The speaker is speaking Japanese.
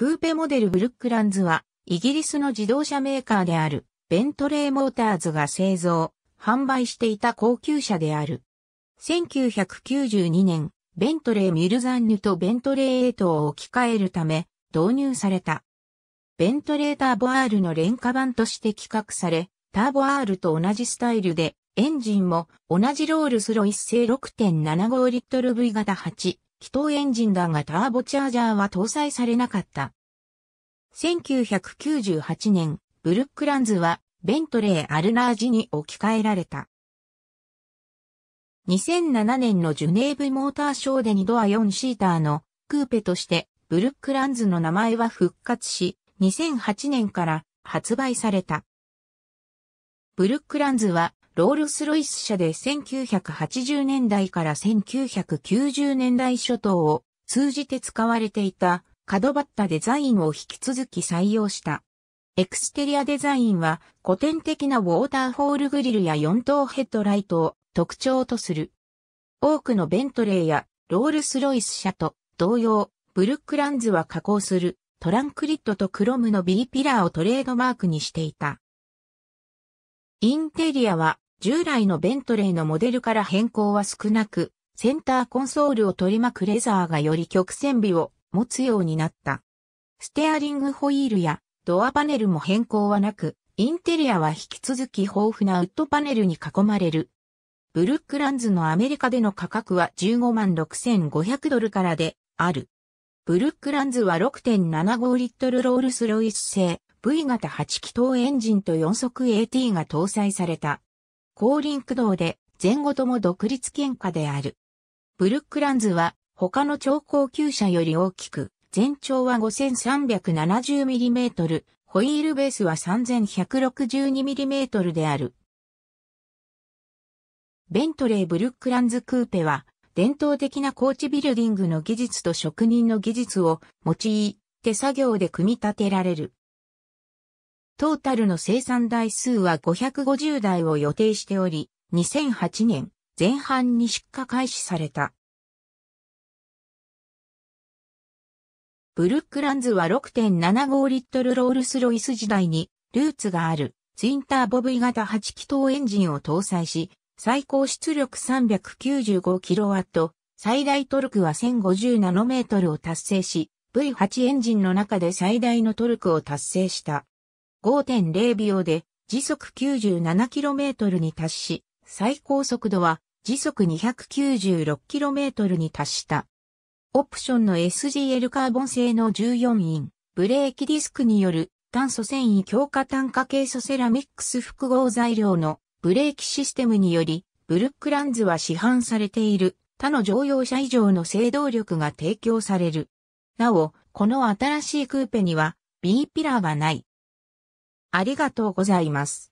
クーペモデルブルックランズは、イギリスの自動車メーカーである、ベントレーモーターズが製造、販売していた高級車である。1992年、ベントレーミルザンヌとベントレーエイトを置き換えるため、導入された。ベントレーターボ R の廉価版として企画され、ターボ R と同じスタイルで、エンジンも同じロールスロイス製6.75リットル V 型8気筒エンジンだがターボチャージャーは搭載されなかった。1998年、ブルックランズはベントレー・アルナージに置き換えられた。2007年のジュネーブモーターショーで2ドア4シーターのクーペとしてブルックランズの名前は復活し、2008年から発売された。ブルックランズはロールスロイス社で1980年代から1990年代初頭を通じて使われていた角バッタデザインを引き続き採用した。エクステリアデザインは古典的なウォーターホールグリルや4等ヘッドライトを特徴とする。多くのベントレーやロールスロイス社と同様、ブルックランズは加工するトランクリッドとクロムのビリピラーをトレードマークにしていた。インテリアは従来のベントレーのモデルから変更は少なく、センターコンソールを取り巻くレザーがより曲線美を持つようになった。ステアリングホイールやドアパネルも変更はなく、インテリアは引き続き豊富なウッドパネルに囲まれる。ブルックランズのアメリカでの価格は15万6500ドルからである。ブルックランズは6.75リットルロールスロイス製 V 型8気筒エンジンと4速 AT が搭載された。後輪駆動で前後とも独立喧嘩である。ブルックランズは他の超高級車より大きく、全長は 5370mm、ホイールベースは 3162mm である。ベントレーブルックランズクーペは、伝統的なコーチビルディングの技術と職人の技術を用いて作業で組み立てられる。トータルの生産台数は550台を予定しており、2008年前半に出荷開始された。ブルックランズは6.75リットルロールスロイス時代にルーツがあるツインターボ V 型8気筒エンジンを搭載し、最高出力 395kW、最大トルクは1 0 5 0ナノメートルを達成し、V8 エンジンの中で最大のトルクを達成した。5.0秒で時速 97km に達し、最高速度は時速 296km に達した。オプションの SGL カーボン製の14イン、ブレーキディスクによる炭素繊維強化炭化系素セラミックス複合材料のブレーキシステムにより、ブルックランズは市販されている他の乗用車以上の制動力が提供される。なお、この新しいクーペには B ピラーはない。ありがとうございます。